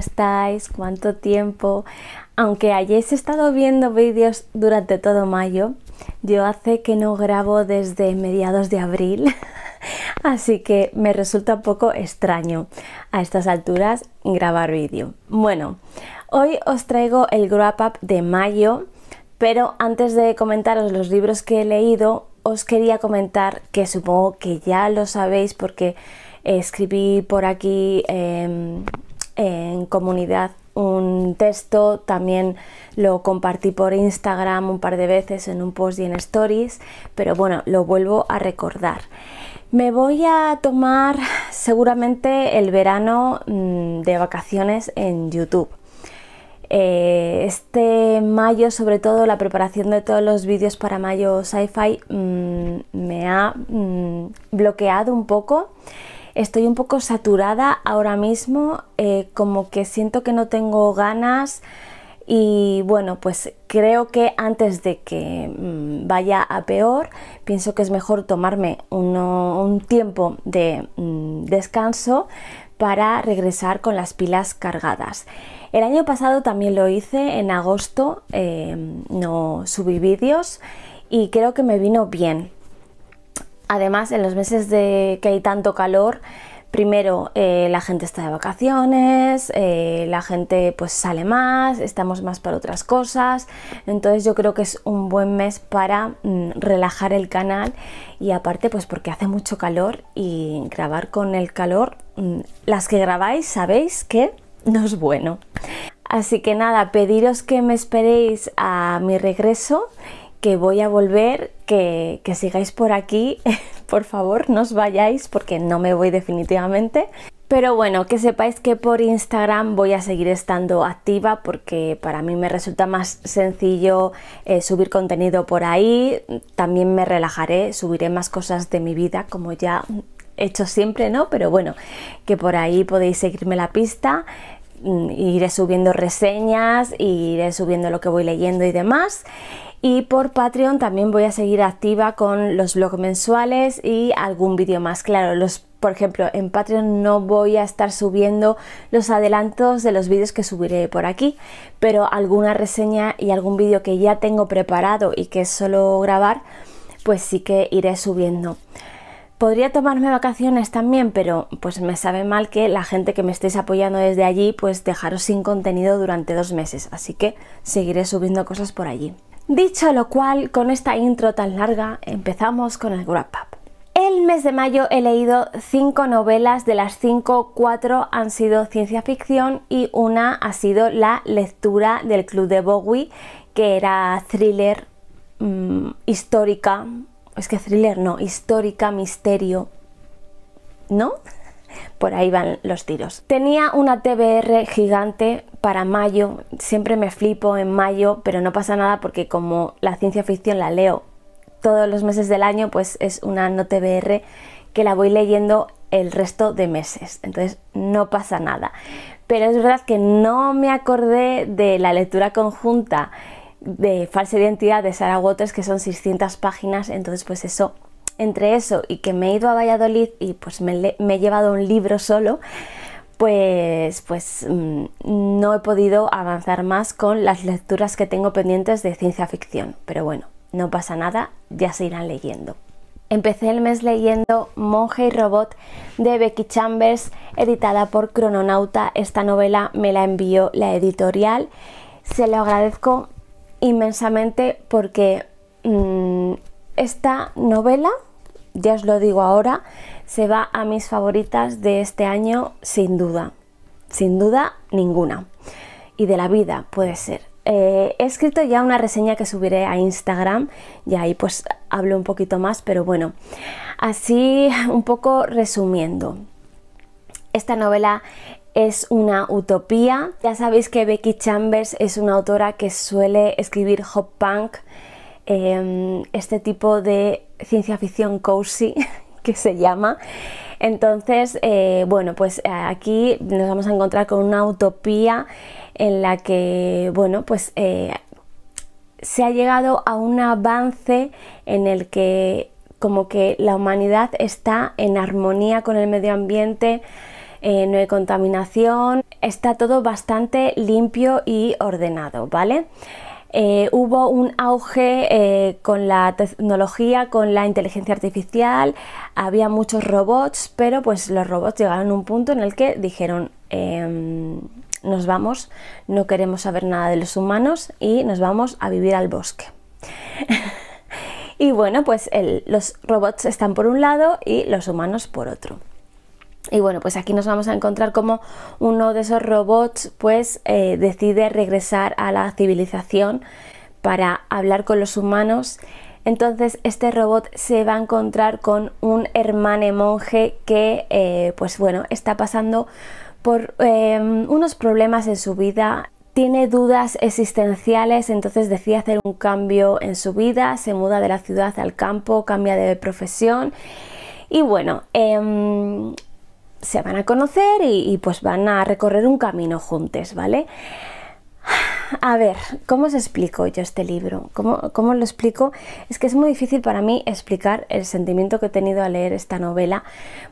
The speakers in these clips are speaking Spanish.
estáis? ¿Cuánto tiempo? Aunque hayáis estado viendo vídeos durante todo mayo, yo hace que no grabo desde mediados de abril, así que me resulta un poco extraño a estas alturas grabar vídeo. Bueno, hoy os traigo el Grow Up de mayo, pero antes de comentaros los libros que he leído, os quería comentar que supongo que ya lo sabéis porque escribí por aquí em, en comunidad un texto, también lo compartí por Instagram un par de veces en un post y en stories, pero bueno, lo vuelvo a recordar. Me voy a tomar seguramente el verano mm, de vacaciones en YouTube. Eh, este mayo, sobre todo la preparación de todos los vídeos para mayo sci-fi, mm, me ha mm, bloqueado un poco estoy un poco saturada ahora mismo, eh, como que siento que no tengo ganas y bueno, pues creo que antes de que mm, vaya a peor, pienso que es mejor tomarme un tiempo de mm, descanso para regresar con las pilas cargadas. El año pasado también lo hice, en agosto eh, no subí vídeos y creo que me vino bien. Además, en los meses de que hay tanto calor, primero eh, la gente está de vacaciones, eh, la gente pues sale más, estamos más para otras cosas, entonces yo creo que es un buen mes para mm, relajar el canal y aparte pues porque hace mucho calor y grabar con el calor, mm, las que grabáis sabéis que no es bueno. Así que nada, pediros que me esperéis a mi regreso que voy a volver, que, que sigáis por aquí, por favor, no os vayáis porque no me voy definitivamente. Pero bueno, que sepáis que por Instagram voy a seguir estando activa porque para mí me resulta más sencillo eh, subir contenido por ahí. También me relajaré, subiré más cosas de mi vida como ya he hecho siempre, ¿no? Pero bueno, que por ahí podéis seguirme la pista. Mm, iré subiendo reseñas, iré subiendo lo que voy leyendo y demás. Y por Patreon también voy a seguir activa con los blogs mensuales y algún vídeo más. Claro, los por ejemplo, en Patreon no voy a estar subiendo los adelantos de los vídeos que subiré por aquí, pero alguna reseña y algún vídeo que ya tengo preparado y que es solo grabar, pues sí que iré subiendo. Podría tomarme vacaciones también, pero pues me sabe mal que la gente que me estéis apoyando desde allí, pues dejaros sin contenido durante dos meses, así que seguiré subiendo cosas por allí. Dicho lo cual, con esta intro tan larga, empezamos con el wrap up. El mes de mayo he leído cinco novelas, de las 5, 4 han sido ciencia ficción y una ha sido la lectura del Club de Bowie, que era thriller mm, histórica, es que thriller no, histórica, misterio, ¿no? por ahí van los tiros. Tenía una TBR gigante para mayo, siempre me flipo en mayo, pero no pasa nada porque como la ciencia ficción la leo todos los meses del año, pues es una no TBR que la voy leyendo el resto de meses, entonces no pasa nada. Pero es verdad que no me acordé de la lectura conjunta de Falsa Identidad de Sarah Waters, que son 600 páginas, entonces pues eso entre eso y que me he ido a Valladolid y pues me, he llevado un libro solo, pues, pues mm, no he podido avanzar más con las lecturas que tengo pendientes de ciencia ficción. Pero bueno, no pasa nada, ya se irán leyendo. Empecé el mes leyendo Monje y Robot de Becky Chambers, editada por Crononauta. Esta novela me la envió la editorial. Se lo agradezco inmensamente porque mm, esta novela ya os lo digo ahora, se va a mis favoritas de este año sin duda, sin duda ninguna. Y de la vida puede ser. Eh, he escrito ya una reseña que subiré a Instagram y ahí pues hablo un poquito más, pero bueno, así un poco resumiendo. Esta novela es una utopía. Ya sabéis que Becky Chambers es una autora que suele escribir hop punk Em, este tipo de ciencia ficción cozy que se llama. Entonces, eh, bueno, pues eh, aquí nos vamos a encontrar con una utopía en la que, bueno, pues eh, se ha llegado a un avance en el que como que la humanidad está en armonía con el medio ambiente, no hay contaminación, está todo bastante limpio y ordenado, ¿vale? Eh, hubo un auge eh, con la tecnología, con la inteligencia artificial, había muchos robots, pero pues los robots llegaron a un punto en el que dijeron em, nos vamos, no queremos saber nada de los humanos y nos vamos a vivir al bosque. y bueno, pues los robots están por un lado y los humanos por otro. Y bueno, pues aquí nos vamos a encontrar como uno de esos robots pues eh, decide regresar a la civilización para hablar con los humanos. Entonces este robot se va a encontrar con un hermano monje que eh, pues bueno, está pasando por em, unos problemas en su vida tiene dudas existenciales, entonces decide hacer un cambio en su vida, se muda de la ciudad al campo, cambia de profesión y bueno, em, se van a conocer y, pues van a recorrer un camino juntos, ¿vale? A ver, ¿cómo os explico yo este libro? ¿Cómo, ¿Cómo, lo explico? Es que es muy difícil para mí explicar el sentimiento que he tenido al leer esta novela,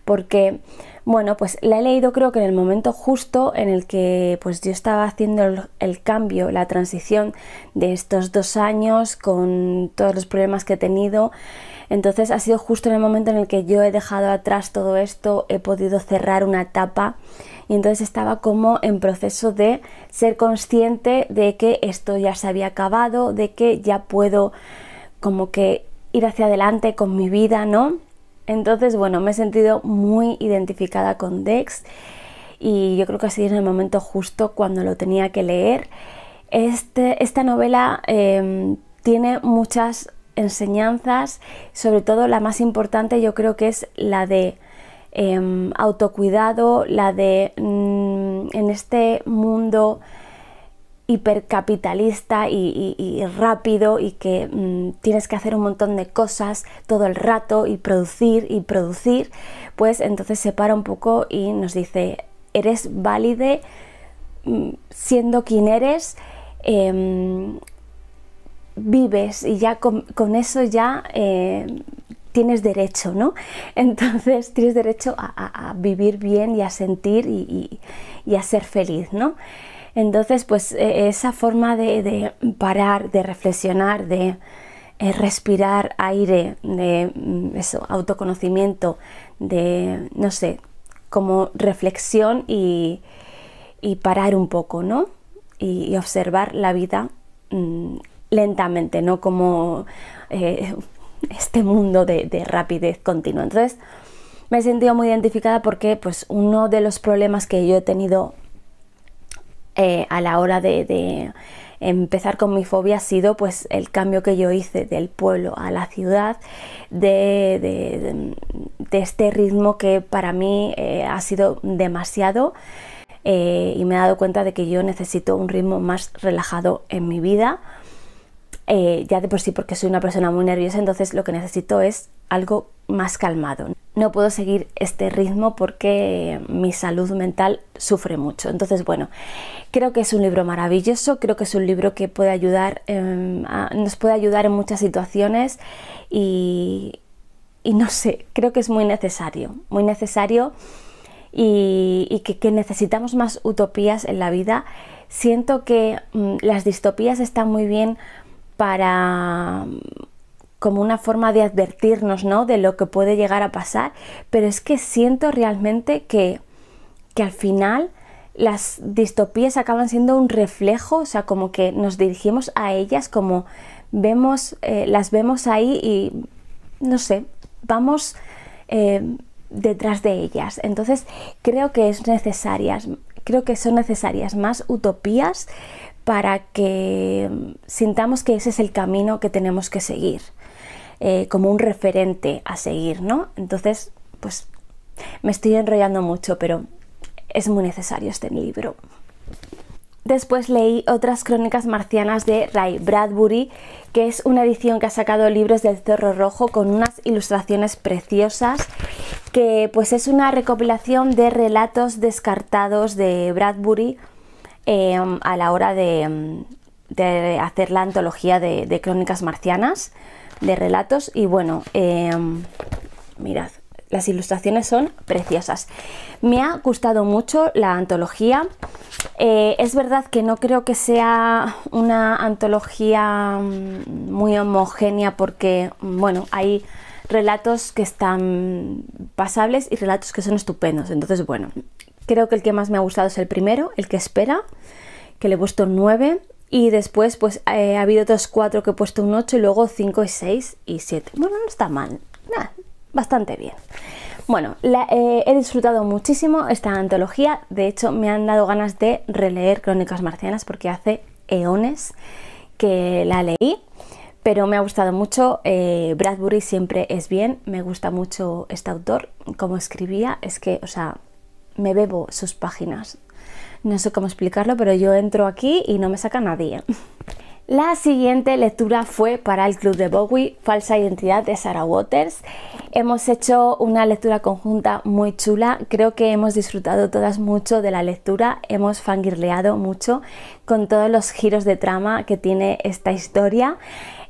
porque, bueno, pues la he leído creo que en el momento justo en el que pues yo estaba haciendo el cambio, la transición de estos dos años con todos los problemas que he tenido entonces ha sido justo en el momento en el que yo he dejado atrás todo esto, he podido cerrar una tapa y entonces estaba como en proceso de ser consciente de que esto ya se había acabado, de que ya puedo como que ir hacia adelante con mi vida, ¿no? Entonces, bueno, me he sentido muy identificada con Dex y yo creo que ha sido en el momento justo cuando lo tenía que leer. Este, esta novela em, tiene muchas enseñanzas, sobre todo la más importante yo creo que es la de em, autocuidado, la de mm, en este mundo hipercapitalista y, y, rápido y que mm, tienes que hacer un montón de cosas todo el rato y producir y producir, pues entonces se para un poco y nos dice, eres válido mm, siendo quien eres, em, vives y ya con, eso ya eh, tienes derecho, ¿no? Entonces tienes derecho a, vivir bien y a sentir y, a ser feliz, ¿no? Entonces, pues e, esa forma de, parar, de reflexionar, de eh, respirar aire, de mm, eso, autoconocimiento, de, no sé, como reflexión y, parar un poco, ¿no? Y, observar la vida mm, lentamente, no como eh, este mundo de, rapidez continua. Entonces, me he sentido muy identificada porque pues, uno de los problemas que yo he tenido eh, a la hora de, empezar con mi fobia ha sido pues, el cambio que yo hice del pueblo a la ciudad, de, este ritmo que para mí eh, ha sido demasiado. y me he dado cuenta de que yo necesito un ritmo más relajado en mi vida eh, ya de por sí porque soy una persona muy nerviosa, entonces lo que necesito es algo más calmado. No puedo seguir este ritmo porque mi salud mental sufre mucho. Entonces, bueno, creo que es un libro maravilloso, creo que es un libro que puede ayudar, em, nos puede ayudar en muchas situaciones y, no sé, creo que es muy necesario, muy necesario y, que, necesitamos más utopías en la vida. Siento que mm, las distopías están muy bien para como una forma de advertirnos ¿no? de lo que puede llegar a pasar, pero es que siento realmente que, que al final las distopías acaban siendo un reflejo, o sea, como que nos dirigimos a ellas, como vemos, eh, las vemos ahí y no sé, vamos eh, detrás de ellas. Entonces creo que es necesarias, creo que son necesarias más utopías para que sintamos que ese es el camino que tenemos que seguir, eh, como un referente a seguir, ¿no? Entonces, pues me estoy enrollando mucho, pero es muy necesario este libro. Después leí otras crónicas marcianas de Ray Bradbury, que es una edición que ha sacado libros del Cerro Rojo con unas ilustraciones preciosas, que pues es una recopilación de relatos descartados de Bradbury Em, a la hora de, em, hacer la antología de, crónicas marcianas, de relatos. Y bueno, em, mirad, las ilustraciones son preciosas. Me ha gustado mucho la antología. Eh, es verdad que no creo que sea una antología mm, muy homogénea porque, mm, bueno, hay relatos que están pasables y relatos que son estupendos. Entonces, bueno, Creo que el que más me ha gustado es el primero, el que espera, que le he puesto un 9. Y después, pues eh, ha habido otros 4 que he puesto un 8, y luego 5 y 6 y 7. Bueno, no está mal, nada, bastante bien. Bueno, eh, he disfrutado muchísimo esta antología. De hecho, me han dado ganas de releer Crónicas Marcianas porque hace eones que la leí. Pero me ha gustado mucho. Eh, Bradbury siempre es bien. Me gusta mucho este autor, como escribía. Es que, o sea, me bebo sus páginas. No sé cómo explicarlo, pero yo entro aquí y no me saca nadie. La siguiente lectura fue para el Club de Bowie, Falsa Identidad de Sarah Waters. Hemos hecho una lectura conjunta muy chula, creo que hemos disfrutado todas mucho de la lectura, hemos fangirleado mucho con todos los giros de trama que tiene esta historia.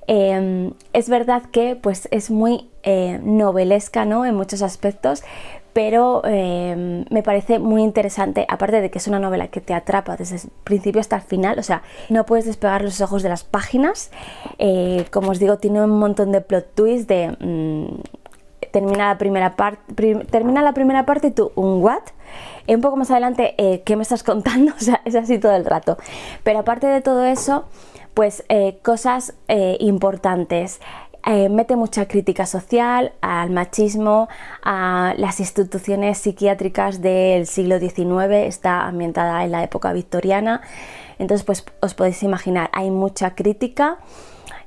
Em, es verdad que pues, es muy eh, novelesca ¿no? en muchos aspectos, pero em, me parece muy interesante, aparte de que es una novela que te atrapa desde el principio hasta el final, o sea, no puedes despegar los ojos de las páginas, eh, como os digo, tiene un montón de plot twists de... Mm, termina la primera parte, termina la primera parte y tú, ¿un what? Eh, un poco más adelante, eh, ¿qué me estás contando? O sea, es así todo el rato. Pero aparte de todo eso, pues cosas importantes, eh, mete mucha crítica social al machismo, a las instituciones psiquiátricas del siglo XIX, está ambientada en la época victoriana, entonces pues os podéis imaginar, hay mucha crítica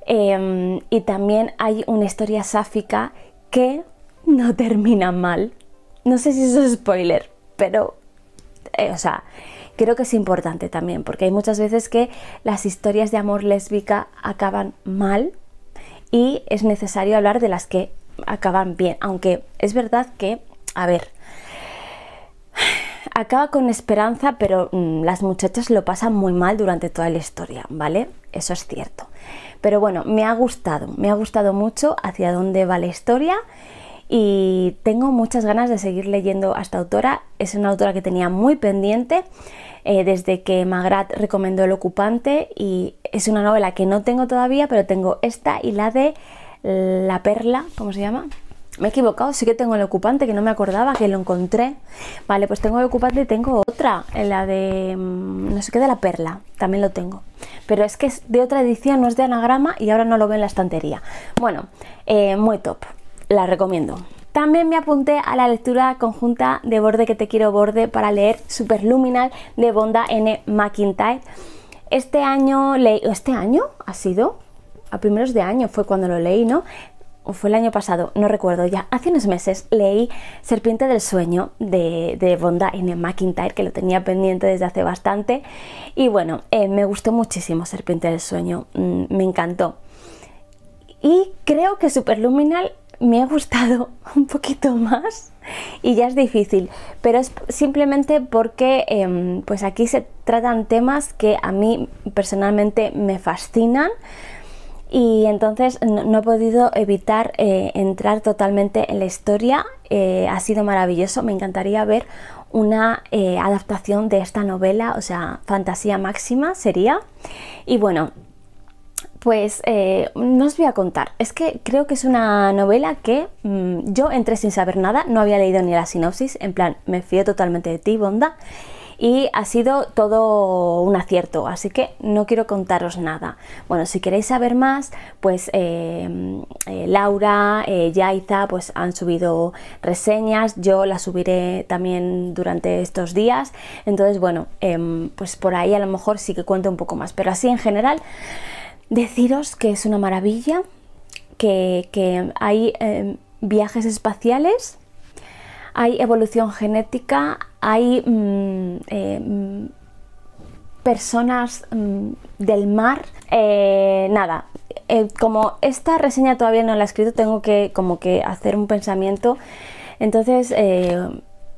em, y también hay una historia sáfica que no termina mal. No sé si eso es spoiler, pero, eh, o sea, creo que es importante también, porque hay muchas veces que las historias de amor lésbica acaban mal y es necesario hablar de las que acaban bien, aunque es verdad que, a ver, acaba con esperanza, pero mm, las muchachas lo pasan muy mal durante toda la historia, ¿vale? Eso es cierto. Pero bueno, me ha gustado, me ha gustado mucho hacia dónde va la historia y tengo muchas ganas de seguir leyendo a esta autora. Es una autora que tenía muy pendiente eh, desde que Magrat recomendó El Ocupante y es una novela que no tengo todavía, pero tengo esta y la de La Perla, ¿cómo se llama? Me he equivocado, sí que tengo el ocupante, que no me acordaba, que lo encontré. Vale, pues tengo el ocupante y tengo otra, eh, la de mm, no sé qué de la perla, también lo tengo. Pero es que es de otra edición, no es de anagrama y ahora no lo veo en la estantería. Bueno, eh, muy top, la recomiendo. También me apunté a la lectura conjunta de Borde que te quiero borde para leer Superluminal de Bonda N. McIntyre. Este año leí, este año ha sido, a primeros de año fue cuando lo leí, ¿no? O fue el año pasado, no recuerdo ya, hace unos meses leí Serpiente del Sueño de, Bonda N. McIntyre, que lo tenía pendiente desde hace bastante. Y bueno, eh, me gustó muchísimo Serpiente del Sueño, mm, me encantó. Y creo que Superluminal me ha gustado un poquito más y ya es difícil, pero es simplemente porque em, pues aquí se tratan temas que a mí personalmente me fascinan y entonces no, he podido evitar eh, entrar totalmente en la historia, eh, ha sido maravilloso, me encantaría ver una eh, adaptación de esta novela, o sea, fantasía máxima sería. Y bueno, pues eh, no os voy a contar, es que creo que es una novela que mm, yo entré sin saber nada, no había leído ni la sinopsis, en plan, me fío totalmente de ti, Bonda, y ha sido todo un acierto, así que no quiero contaros nada. Bueno, si queréis saber más, pues eh, eh, Laura, Yaiza, pues han subido reseñas, yo las subiré también durante estos días, entonces bueno, em, pues por ahí a lo mejor sí que cuento un poco más, pero así en general... Deciros que es una maravilla, que, hay em, viajes espaciales, hay evolución genética, hay mm, em, personas mm, del mar. Eh, nada, eh, como esta reseña todavía no la he escrito, tengo que como que hacer un pensamiento. Entonces, eh,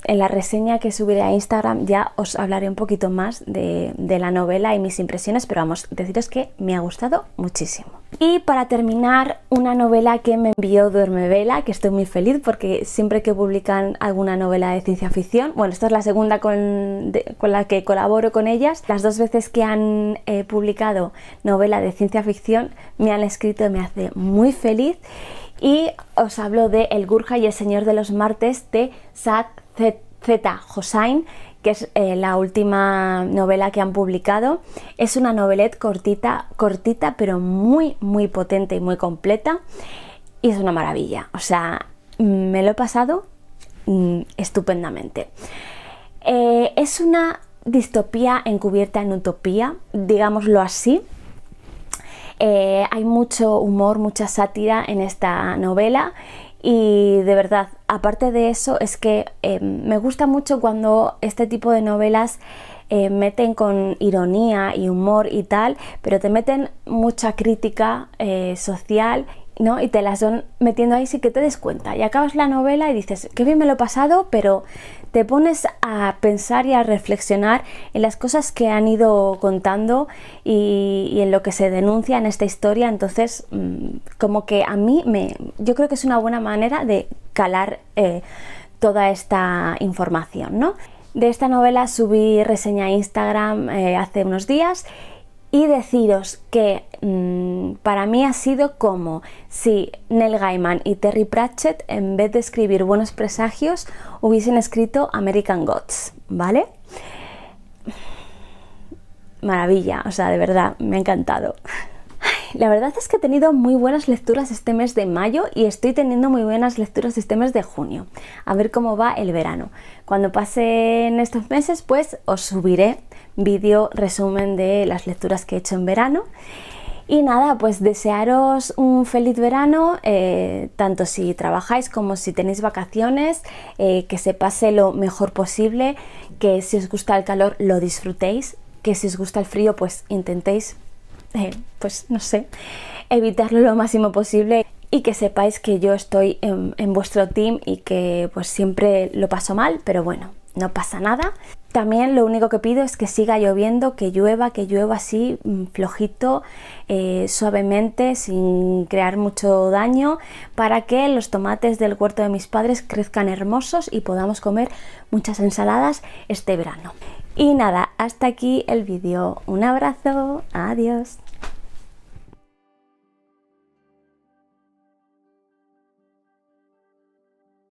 en la reseña que subiré a Instagram ya os hablaré un poquito más de, la novela y mis impresiones, pero vamos, deciros que me ha gustado muchísimo. Y para terminar, una novela que me envió Duermevela, que estoy muy feliz porque siempre que publican alguna novela de ciencia ficción, bueno, esta es la segunda con, la que colaboro con ellas, las dos veces que han eh, publicado novela de ciencia ficción me han escrito, y me hace muy feliz. Y os hablo de El Gurja y el Señor de los Martes de Sad Z Hossain, que es eh, la última novela que han publicado. Es una novelette cortita, cortita, pero muy, muy potente y muy completa. Y es una maravilla. O sea, me lo he pasado mm, estupendamente. Eh, es una distopía encubierta en utopía, digámoslo así. Eh, hay mucho humor, mucha sátira en esta novela y de verdad, aparte de eso, es que em, me gusta mucho cuando este tipo de novelas eh, meten con ironía y humor y tal, pero te meten mucha crítica eh, social ¿no? Y te las son metiendo ahí sí que te des cuenta. Y acabas la novela y dices, qué bien me lo he pasado, pero te pones a pensar y a reflexionar en las cosas que han ido contando y, en lo que se denuncia en esta historia. Entonces, mm, como que a mí me. Yo creo que es una buena manera de calar eh, toda esta información, ¿no? De esta novela subí reseña a Instagram eh, hace unos días y deciros que mm, para mí ha sido como si Neil Gaiman y Terry Pratchett en vez de escribir Buenos Presagios hubiesen escrito American Gods, ¿vale? Maravilla, o sea, de verdad, me ha encantado. La verdad es que he tenido muy buenas lecturas este mes de mayo y estoy teniendo muy buenas lecturas este mes de junio. A ver cómo va el verano. Cuando pasen estos meses, pues os subiré vídeo resumen de las lecturas que he hecho en verano. Y nada, pues desearos un feliz verano, eh, tanto si trabajáis como si tenéis vacaciones, eh, que se pase lo mejor posible, que si os gusta el calor lo disfrutéis, que si os gusta el frío pues intentéis eh, pues no sé, evitarlo lo máximo posible y que sepáis que yo estoy en, vuestro team y que pues siempre lo paso mal, pero bueno, no pasa nada. También lo único que pido es que siga lloviendo, que llueva, que llueva así mm, flojito, eh, suavemente, sin crear mucho daño, para que los tomates del huerto de mis padres crezcan hermosos y podamos comer muchas ensaladas este verano. Y nada, hasta aquí el vídeo. Un abrazo, adiós.